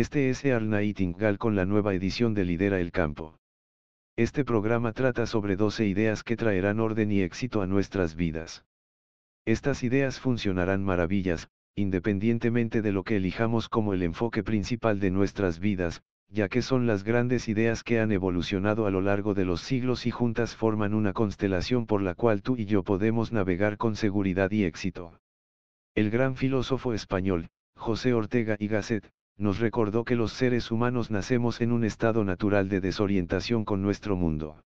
Este es Earl Nightingale con la nueva edición de Lidera el Campo. Este programa trata sobre 12 ideas que traerán orden y éxito a nuestras vidas. Estas ideas funcionarán maravillas, independientemente de lo que elijamos como el enfoque principal de nuestras vidas, ya que son las grandes ideas que han evolucionado a lo largo de los siglos y juntas forman una constelación por la cual tú y yo podemos navegar con seguridad y éxito. El gran filósofo español, José Ortega y Gasset, nos recordó que los seres humanos nacemos en un estado natural de desorientación con nuestro mundo.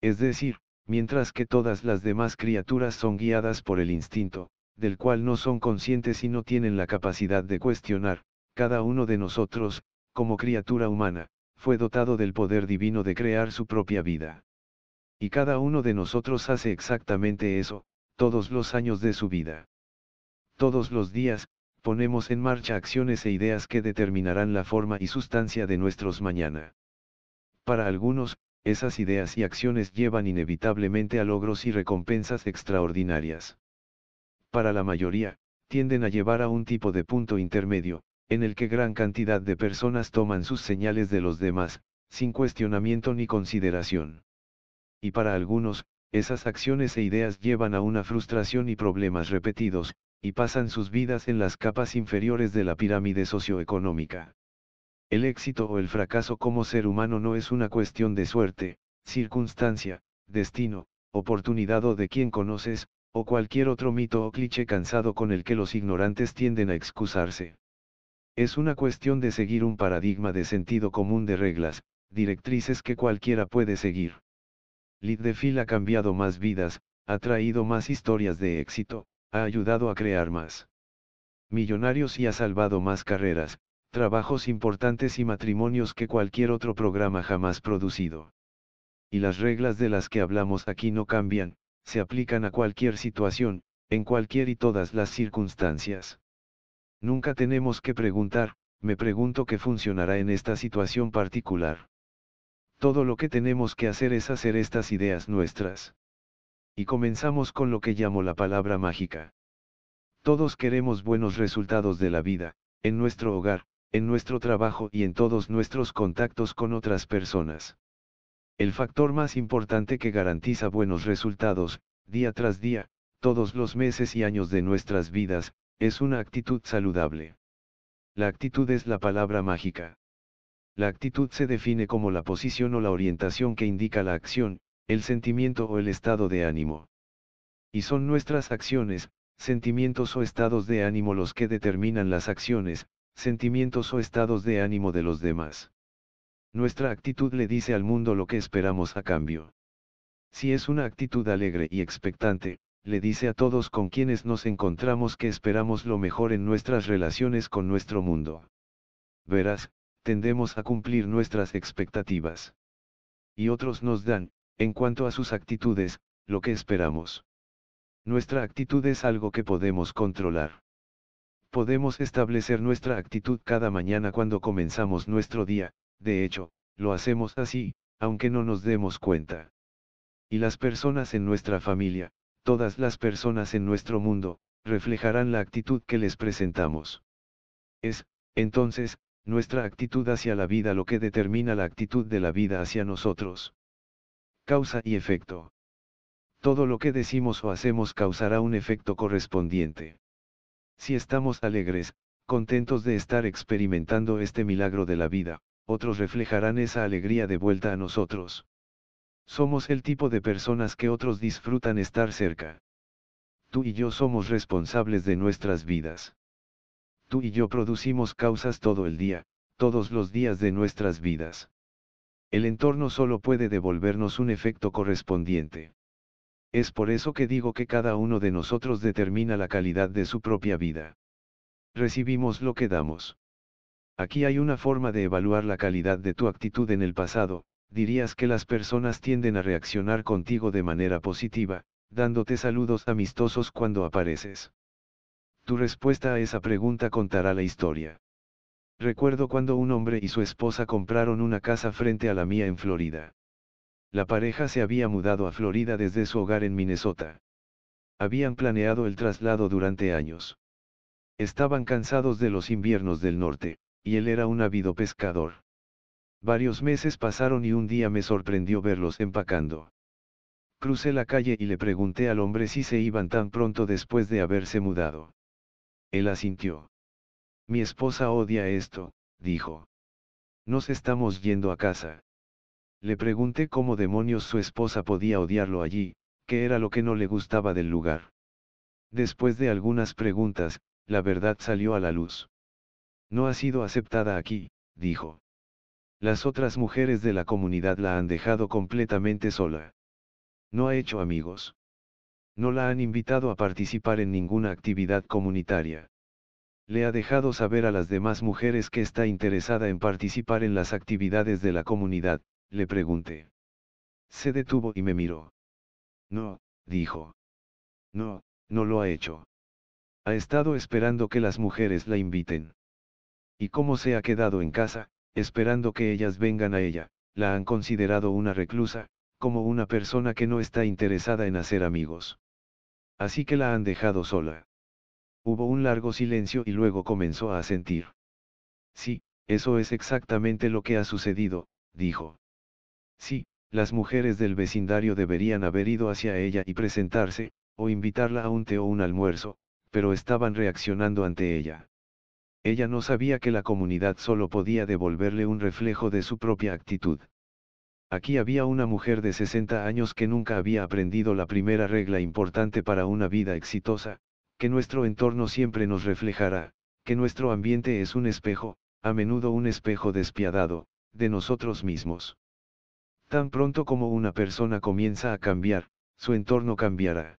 Es decir, mientras que todas las demás criaturas son guiadas por el instinto, del cual no son conscientes y no tienen la capacidad de cuestionar, cada uno de nosotros, como criatura humana, fue dotado del poder divino de crear su propia vida. Y cada uno de nosotros hace exactamente eso, todos los años de su vida. Todos los días, ponemos en marcha acciones e ideas que determinarán la forma y sustancia de nuestros mañana. Para algunos, esas ideas y acciones llevan inevitablemente a logros y recompensas extraordinarias. Para la mayoría, tienden a llevar a un tipo de punto intermedio, en el que gran cantidad de personas toman sus señales de los demás, sin cuestionamiento ni consideración. Y para algunos, esas acciones e ideas llevan a una frustración y problemas repetidos, y pasan sus vidas en las capas inferiores de la pirámide socioeconómica. El éxito o el fracaso como ser humano no es una cuestión de suerte, circunstancia, destino, oportunidad o de quien conoces, o cualquier otro mito o cliché cansado con el que los ignorantes tienden a excusarse. Es una cuestión de seguir un paradigma de sentido común de reglas, directrices que cualquiera puede seguir. de Phil ha cambiado más vidas, ha traído más historias de éxito, ha ayudado a crear más millonarios y ha salvado más carreras, trabajos importantes y matrimonios que cualquier otro programa jamás producido. Y las reglas de las que hablamos aquí no cambian, se aplican a cualquier situación, en cualquier y todas las circunstancias. Nunca tenemos que preguntar, me pregunto qué funcionará en esta situación particular. Todo lo que tenemos que hacer es hacer estas ideas nuestras y comenzamos con lo que llamo la palabra mágica. Todos queremos buenos resultados de la vida, en nuestro hogar, en nuestro trabajo y en todos nuestros contactos con otras personas. El factor más importante que garantiza buenos resultados, día tras día, todos los meses y años de nuestras vidas, es una actitud saludable. La actitud es la palabra mágica. La actitud se define como la posición o la orientación que indica la acción, el sentimiento o el estado de ánimo. Y son nuestras acciones, sentimientos o estados de ánimo los que determinan las acciones, sentimientos o estados de ánimo de los demás. Nuestra actitud le dice al mundo lo que esperamos a cambio. Si es una actitud alegre y expectante, le dice a todos con quienes nos encontramos que esperamos lo mejor en nuestras relaciones con nuestro mundo. Verás, tendemos a cumplir nuestras expectativas. Y otros nos dan, en cuanto a sus actitudes, lo que esperamos. Nuestra actitud es algo que podemos controlar. Podemos establecer nuestra actitud cada mañana cuando comenzamos nuestro día, de hecho, lo hacemos así, aunque no nos demos cuenta. Y las personas en nuestra familia, todas las personas en nuestro mundo, reflejarán la actitud que les presentamos. Es, entonces, nuestra actitud hacia la vida lo que determina la actitud de la vida hacia nosotros. Causa y efecto. Todo lo que decimos o hacemos causará un efecto correspondiente. Si estamos alegres, contentos de estar experimentando este milagro de la vida, otros reflejarán esa alegría de vuelta a nosotros. Somos el tipo de personas que otros disfrutan estar cerca. Tú y yo somos responsables de nuestras vidas. Tú y yo producimos causas todo el día, todos los días de nuestras vidas. El entorno solo puede devolvernos un efecto correspondiente. Es por eso que digo que cada uno de nosotros determina la calidad de su propia vida. Recibimos lo que damos. Aquí hay una forma de evaluar la calidad de tu actitud en el pasado, dirías que las personas tienden a reaccionar contigo de manera positiva, dándote saludos amistosos cuando apareces. Tu respuesta a esa pregunta contará la historia. Recuerdo cuando un hombre y su esposa compraron una casa frente a la mía en Florida. La pareja se había mudado a Florida desde su hogar en Minnesota. Habían planeado el traslado durante años. Estaban cansados de los inviernos del norte, y él era un ávido pescador. Varios meses pasaron y un día me sorprendió verlos empacando. Crucé la calle y le pregunté al hombre si se iban tan pronto después de haberse mudado. Él asintió. Mi esposa odia esto, dijo. Nos estamos yendo a casa. Le pregunté cómo demonios su esposa podía odiarlo allí, que era lo que no le gustaba del lugar. Después de algunas preguntas, la verdad salió a la luz. No ha sido aceptada aquí, dijo. Las otras mujeres de la comunidad la han dejado completamente sola. No ha hecho amigos. No la han invitado a participar en ninguna actividad comunitaria le ha dejado saber a las demás mujeres que está interesada en participar en las actividades de la comunidad, le pregunté. Se detuvo y me miró. No, dijo. No, no lo ha hecho. Ha estado esperando que las mujeres la inviten. ¿Y cómo se ha quedado en casa, esperando que ellas vengan a ella? La han considerado una reclusa, como una persona que no está interesada en hacer amigos. Así que la han dejado sola. Hubo un largo silencio y luego comenzó a sentir. Sí, eso es exactamente lo que ha sucedido, dijo. Sí, las mujeres del vecindario deberían haber ido hacia ella y presentarse, o invitarla a un té o un almuerzo, pero estaban reaccionando ante ella. Ella no sabía que la comunidad solo podía devolverle un reflejo de su propia actitud. Aquí había una mujer de 60 años que nunca había aprendido la primera regla importante para una vida exitosa, que nuestro entorno siempre nos reflejará, que nuestro ambiente es un espejo, a menudo un espejo despiadado, de nosotros mismos. Tan pronto como una persona comienza a cambiar, su entorno cambiará.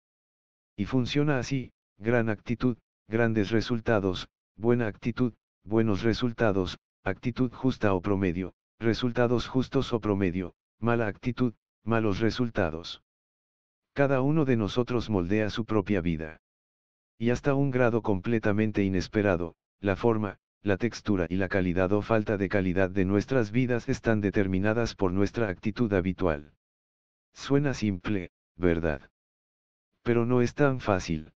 Y funciona así, gran actitud, grandes resultados, buena actitud, buenos resultados, actitud justa o promedio, resultados justos o promedio, mala actitud, malos resultados. Cada uno de nosotros moldea su propia vida y hasta un grado completamente inesperado, la forma, la textura y la calidad o falta de calidad de nuestras vidas están determinadas por nuestra actitud habitual. Suena simple, ¿verdad? Pero no es tan fácil.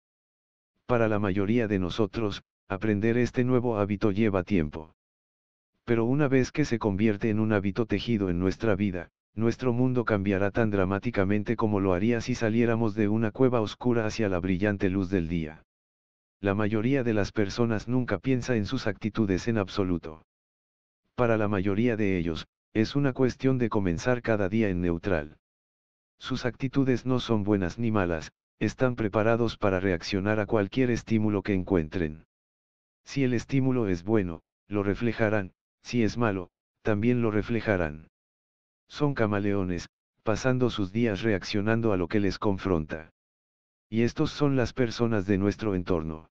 Para la mayoría de nosotros, aprender este nuevo hábito lleva tiempo. Pero una vez que se convierte en un hábito tejido en nuestra vida, nuestro mundo cambiará tan dramáticamente como lo haría si saliéramos de una cueva oscura hacia la brillante luz del día la mayoría de las personas nunca piensa en sus actitudes en absoluto. Para la mayoría de ellos, es una cuestión de comenzar cada día en neutral. Sus actitudes no son buenas ni malas, están preparados para reaccionar a cualquier estímulo que encuentren. Si el estímulo es bueno, lo reflejarán, si es malo, también lo reflejarán. Son camaleones, pasando sus días reaccionando a lo que les confronta. Y estos son las personas de nuestro entorno.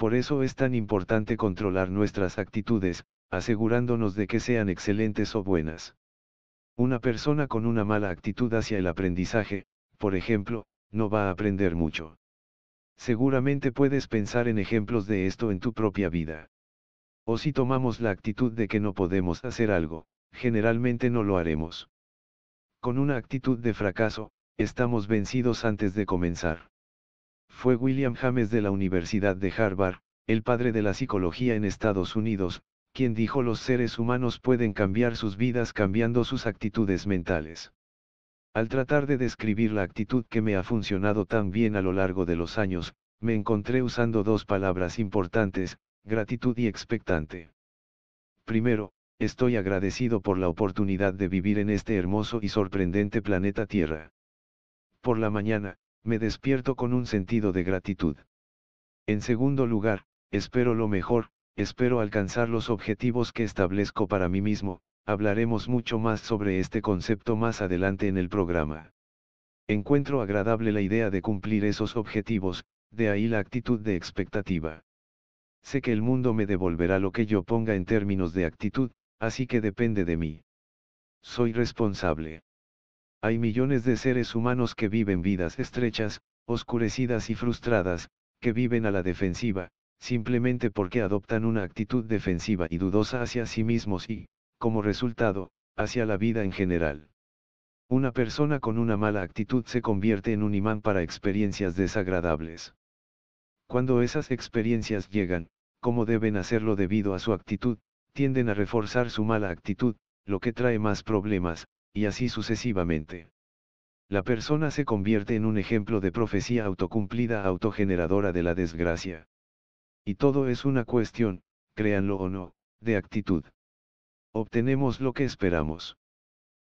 Por eso es tan importante controlar nuestras actitudes, asegurándonos de que sean excelentes o buenas. Una persona con una mala actitud hacia el aprendizaje, por ejemplo, no va a aprender mucho. Seguramente puedes pensar en ejemplos de esto en tu propia vida. O si tomamos la actitud de que no podemos hacer algo, generalmente no lo haremos. Con una actitud de fracaso, estamos vencidos antes de comenzar fue William James de la Universidad de Harvard, el padre de la psicología en Estados Unidos, quien dijo los seres humanos pueden cambiar sus vidas cambiando sus actitudes mentales. Al tratar de describir la actitud que me ha funcionado tan bien a lo largo de los años, me encontré usando dos palabras importantes, gratitud y expectante. Primero, estoy agradecido por la oportunidad de vivir en este hermoso y sorprendente planeta Tierra. Por la mañana, me despierto con un sentido de gratitud. En segundo lugar, espero lo mejor, espero alcanzar los objetivos que establezco para mí mismo, hablaremos mucho más sobre este concepto más adelante en el programa. Encuentro agradable la idea de cumplir esos objetivos, de ahí la actitud de expectativa. Sé que el mundo me devolverá lo que yo ponga en términos de actitud, así que depende de mí. Soy responsable hay millones de seres humanos que viven vidas estrechas, oscurecidas y frustradas, que viven a la defensiva, simplemente porque adoptan una actitud defensiva y dudosa hacia sí mismos y, como resultado, hacia la vida en general. Una persona con una mala actitud se convierte en un imán para experiencias desagradables. Cuando esas experiencias llegan, como deben hacerlo debido a su actitud, tienden a reforzar su mala actitud, lo que trae más problemas, y así sucesivamente. La persona se convierte en un ejemplo de profecía autocumplida autogeneradora de la desgracia. Y todo es una cuestión, créanlo o no, de actitud. Obtenemos lo que esperamos.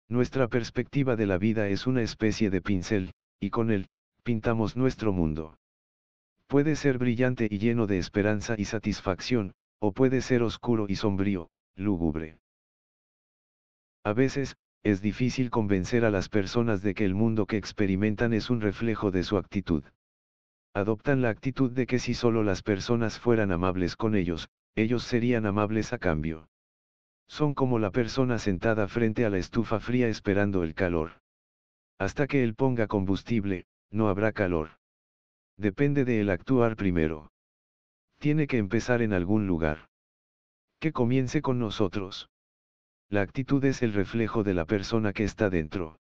Nuestra perspectiva de la vida es una especie de pincel, y con él, pintamos nuestro mundo. Puede ser brillante y lleno de esperanza y satisfacción, o puede ser oscuro y sombrío, lúgubre. A veces, es difícil convencer a las personas de que el mundo que experimentan es un reflejo de su actitud. Adoptan la actitud de que si solo las personas fueran amables con ellos, ellos serían amables a cambio. Son como la persona sentada frente a la estufa fría esperando el calor. Hasta que él ponga combustible, no habrá calor. Depende de él actuar primero. Tiene que empezar en algún lugar. Que comience con nosotros. La actitud es el reflejo de la persona que está dentro.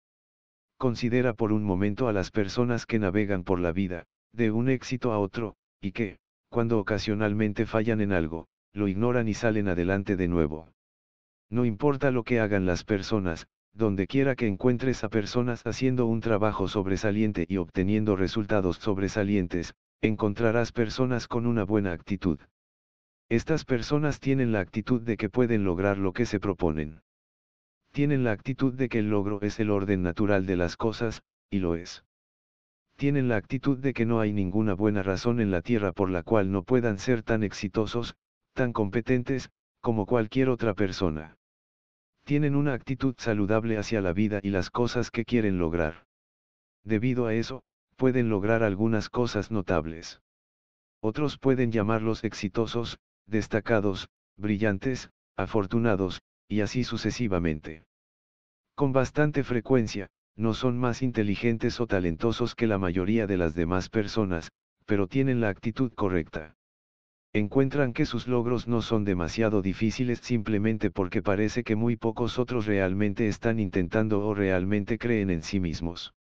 Considera por un momento a las personas que navegan por la vida, de un éxito a otro, y que, cuando ocasionalmente fallan en algo, lo ignoran y salen adelante de nuevo. No importa lo que hagan las personas, donde quiera que encuentres a personas haciendo un trabajo sobresaliente y obteniendo resultados sobresalientes, encontrarás personas con una buena actitud. Estas personas tienen la actitud de que pueden lograr lo que se proponen. Tienen la actitud de que el logro es el orden natural de las cosas, y lo es. Tienen la actitud de que no hay ninguna buena razón en la Tierra por la cual no puedan ser tan exitosos, tan competentes, como cualquier otra persona. Tienen una actitud saludable hacia la vida y las cosas que quieren lograr. Debido a eso, pueden lograr algunas cosas notables. Otros pueden llamarlos exitosos, destacados, brillantes, afortunados, y así sucesivamente. Con bastante frecuencia, no son más inteligentes o talentosos que la mayoría de las demás personas, pero tienen la actitud correcta. Encuentran que sus logros no son demasiado difíciles simplemente porque parece que muy pocos otros realmente están intentando o realmente creen en sí mismos.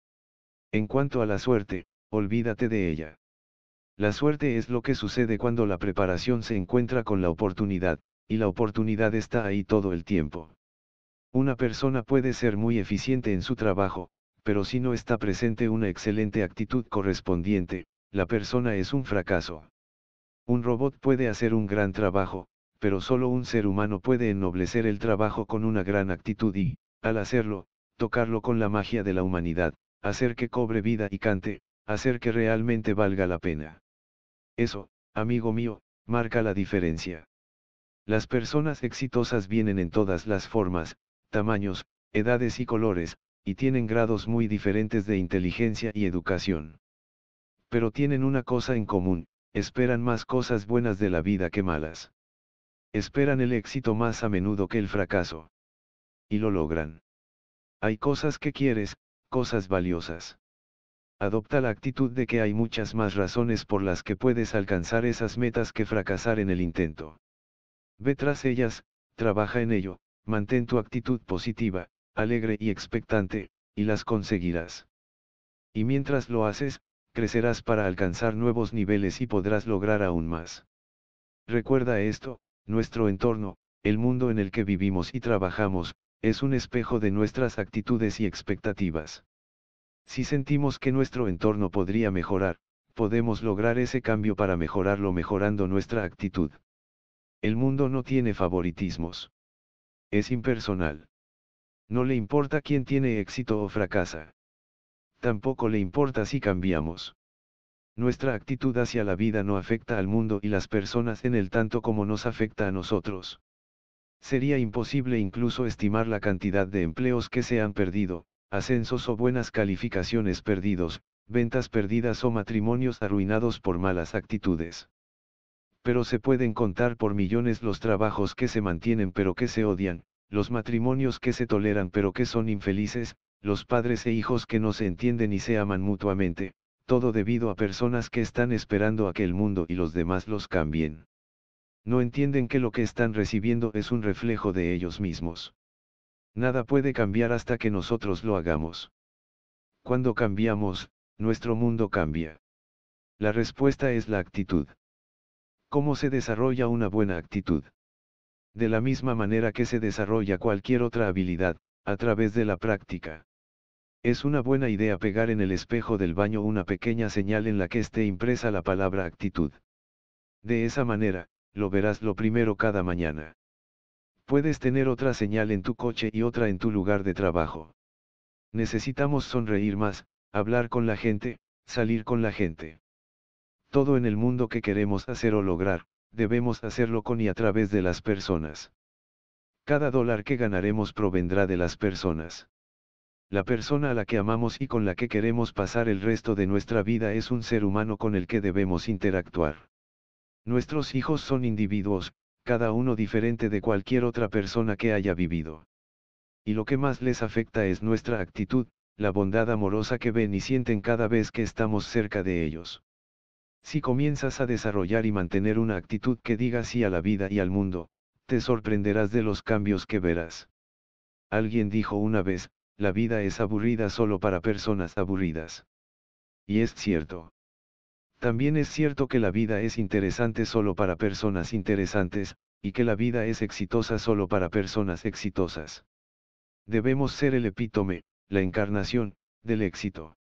En cuanto a la suerte, olvídate de ella. La suerte es lo que sucede cuando la preparación se encuentra con la oportunidad, y la oportunidad está ahí todo el tiempo. Una persona puede ser muy eficiente en su trabajo, pero si no está presente una excelente actitud correspondiente, la persona es un fracaso. Un robot puede hacer un gran trabajo, pero solo un ser humano puede ennoblecer el trabajo con una gran actitud y, al hacerlo, tocarlo con la magia de la humanidad, hacer que cobre vida y cante, hacer que realmente valga la pena. Eso, amigo mío, marca la diferencia. Las personas exitosas vienen en todas las formas, tamaños, edades y colores, y tienen grados muy diferentes de inteligencia y educación. Pero tienen una cosa en común, esperan más cosas buenas de la vida que malas. Esperan el éxito más a menudo que el fracaso. Y lo logran. Hay cosas que quieres, cosas valiosas. Adopta la actitud de que hay muchas más razones por las que puedes alcanzar esas metas que fracasar en el intento. Ve tras ellas, trabaja en ello, mantén tu actitud positiva, alegre y expectante, y las conseguirás. Y mientras lo haces, crecerás para alcanzar nuevos niveles y podrás lograr aún más. Recuerda esto, nuestro entorno, el mundo en el que vivimos y trabajamos, es un espejo de nuestras actitudes y expectativas. Si sentimos que nuestro entorno podría mejorar, podemos lograr ese cambio para mejorarlo mejorando nuestra actitud. El mundo no tiene favoritismos. Es impersonal. No le importa quién tiene éxito o fracasa. Tampoco le importa si cambiamos. Nuestra actitud hacia la vida no afecta al mundo y las personas en el tanto como nos afecta a nosotros. Sería imposible incluso estimar la cantidad de empleos que se han perdido, ascensos o buenas calificaciones perdidos, ventas perdidas o matrimonios arruinados por malas actitudes. Pero se pueden contar por millones los trabajos que se mantienen pero que se odian, los matrimonios que se toleran pero que son infelices, los padres e hijos que no se entienden y se aman mutuamente, todo debido a personas que están esperando a que el mundo y los demás los cambien. No entienden que lo que están recibiendo es un reflejo de ellos mismos. Nada puede cambiar hasta que nosotros lo hagamos. Cuando cambiamos, nuestro mundo cambia. La respuesta es la actitud. ¿Cómo se desarrolla una buena actitud? De la misma manera que se desarrolla cualquier otra habilidad, a través de la práctica. Es una buena idea pegar en el espejo del baño una pequeña señal en la que esté impresa la palabra actitud. De esa manera, lo verás lo primero cada mañana. Puedes tener otra señal en tu coche y otra en tu lugar de trabajo. Necesitamos sonreír más, hablar con la gente, salir con la gente. Todo en el mundo que queremos hacer o lograr, debemos hacerlo con y a través de las personas. Cada dólar que ganaremos provendrá de las personas. La persona a la que amamos y con la que queremos pasar el resto de nuestra vida es un ser humano con el que debemos interactuar. Nuestros hijos son individuos, cada uno diferente de cualquier otra persona que haya vivido. Y lo que más les afecta es nuestra actitud, la bondad amorosa que ven y sienten cada vez que estamos cerca de ellos. Si comienzas a desarrollar y mantener una actitud que diga sí a la vida y al mundo, te sorprenderás de los cambios que verás. Alguien dijo una vez, la vida es aburrida solo para personas aburridas. Y es cierto. También es cierto que la vida es interesante solo para personas interesantes, y que la vida es exitosa solo para personas exitosas. Debemos ser el epítome, la encarnación, del éxito.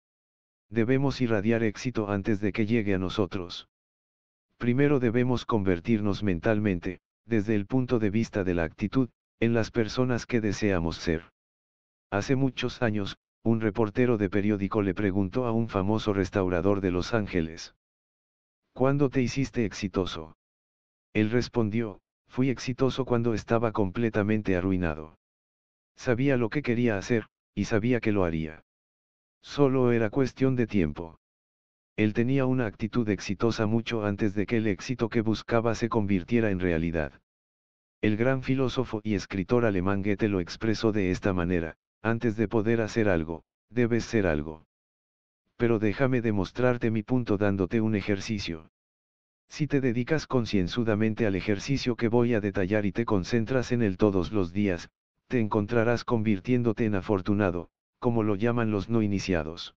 Debemos irradiar éxito antes de que llegue a nosotros. Primero debemos convertirnos mentalmente, desde el punto de vista de la actitud, en las personas que deseamos ser. Hace muchos años, un reportero de periódico le preguntó a un famoso restaurador de Los Ángeles. ¿Cuándo te hiciste exitoso? Él respondió, fui exitoso cuando estaba completamente arruinado. Sabía lo que quería hacer, y sabía que lo haría. Solo era cuestión de tiempo. Él tenía una actitud exitosa mucho antes de que el éxito que buscaba se convirtiera en realidad. El gran filósofo y escritor alemán Goethe lo expresó de esta manera, antes de poder hacer algo, debes ser algo pero déjame demostrarte mi punto dándote un ejercicio. Si te dedicas concienzudamente al ejercicio que voy a detallar y te concentras en él todos los días, te encontrarás convirtiéndote en afortunado, como lo llaman los no iniciados.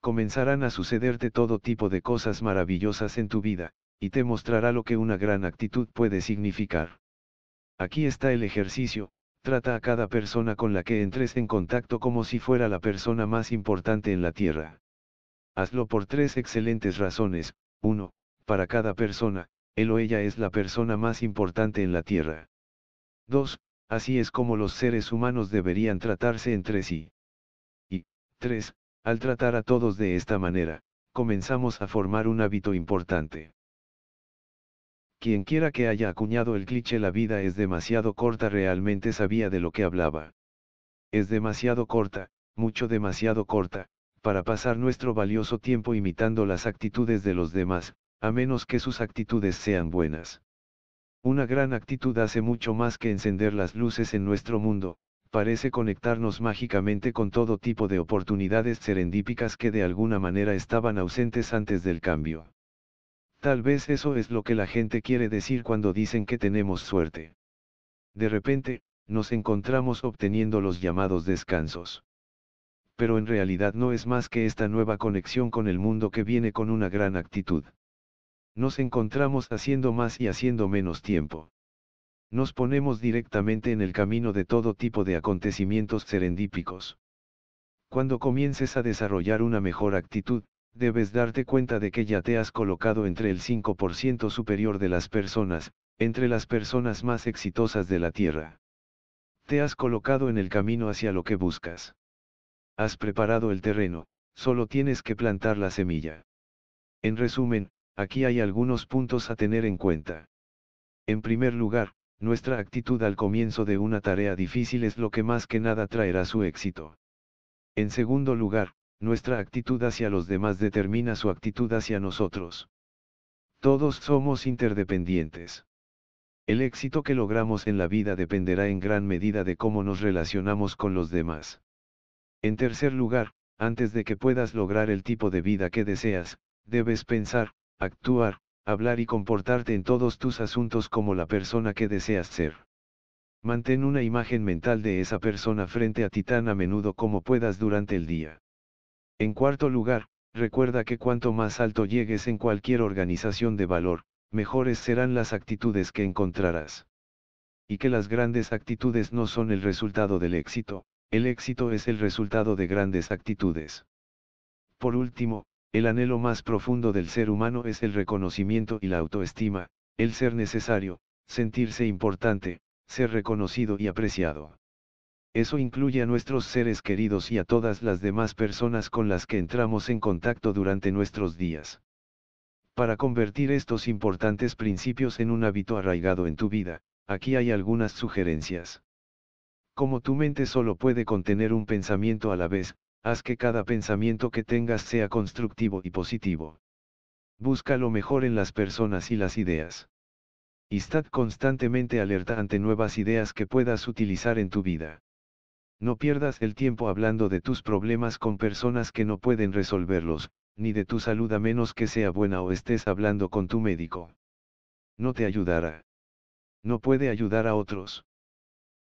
Comenzarán a sucederte todo tipo de cosas maravillosas en tu vida, y te mostrará lo que una gran actitud puede significar. Aquí está el ejercicio, trata a cada persona con la que entres en contacto como si fuera la persona más importante en la Tierra. Hazlo por tres excelentes razones, 1. Para cada persona, él o ella es la persona más importante en la Tierra. 2. Así es como los seres humanos deberían tratarse entre sí. Y 3. Al tratar a todos de esta manera, comenzamos a formar un hábito importante. Quien quiera que haya acuñado el cliché la vida es demasiado corta realmente sabía de lo que hablaba. Es demasiado corta, mucho demasiado corta, para pasar nuestro valioso tiempo imitando las actitudes de los demás, a menos que sus actitudes sean buenas. Una gran actitud hace mucho más que encender las luces en nuestro mundo, parece conectarnos mágicamente con todo tipo de oportunidades serendípicas que de alguna manera estaban ausentes antes del cambio. Tal vez eso es lo que la gente quiere decir cuando dicen que tenemos suerte. De repente, nos encontramos obteniendo los llamados descansos. Pero en realidad no es más que esta nueva conexión con el mundo que viene con una gran actitud. Nos encontramos haciendo más y haciendo menos tiempo. Nos ponemos directamente en el camino de todo tipo de acontecimientos serendípicos. Cuando comiences a desarrollar una mejor actitud, Debes darte cuenta de que ya te has colocado entre el 5% superior de las personas, entre las personas más exitosas de la Tierra. Te has colocado en el camino hacia lo que buscas. Has preparado el terreno, solo tienes que plantar la semilla. En resumen, aquí hay algunos puntos a tener en cuenta. En primer lugar, nuestra actitud al comienzo de una tarea difícil es lo que más que nada traerá su éxito. En segundo lugar, nuestra actitud hacia los demás determina su actitud hacia nosotros. Todos somos interdependientes. El éxito que logramos en la vida dependerá en gran medida de cómo nos relacionamos con los demás. En tercer lugar, antes de que puedas lograr el tipo de vida que deseas, debes pensar, actuar, hablar y comportarte en todos tus asuntos como la persona que deseas ser. Mantén una imagen mental de esa persona frente a ti tan a menudo como puedas durante el día. En cuarto lugar, recuerda que cuanto más alto llegues en cualquier organización de valor, mejores serán las actitudes que encontrarás. Y que las grandes actitudes no son el resultado del éxito, el éxito es el resultado de grandes actitudes. Por último, el anhelo más profundo del ser humano es el reconocimiento y la autoestima, el ser necesario, sentirse importante, ser reconocido y apreciado eso incluye a nuestros seres queridos y a todas las demás personas con las que entramos en contacto durante nuestros días. Para convertir estos importantes principios en un hábito arraigado en tu vida, aquí hay algunas sugerencias. Como tu mente solo puede contener un pensamiento a la vez, haz que cada pensamiento que tengas sea constructivo y positivo. Busca lo mejor en las personas y las ideas. Y estad constantemente alerta ante nuevas ideas que puedas utilizar en tu vida. No pierdas el tiempo hablando de tus problemas con personas que no pueden resolverlos, ni de tu salud a menos que sea buena o estés hablando con tu médico. No te ayudará. No puede ayudar a otros.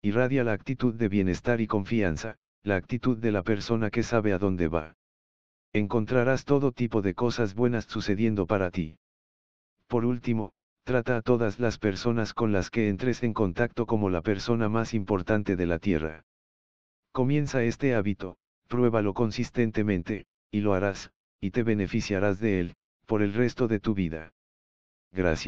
Irradia la actitud de bienestar y confianza, la actitud de la persona que sabe a dónde va. Encontrarás todo tipo de cosas buenas sucediendo para ti. Por último, trata a todas las personas con las que entres en contacto como la persona más importante de la Tierra. Comienza este hábito, pruébalo consistentemente, y lo harás, y te beneficiarás de él, por el resto de tu vida. Gracias.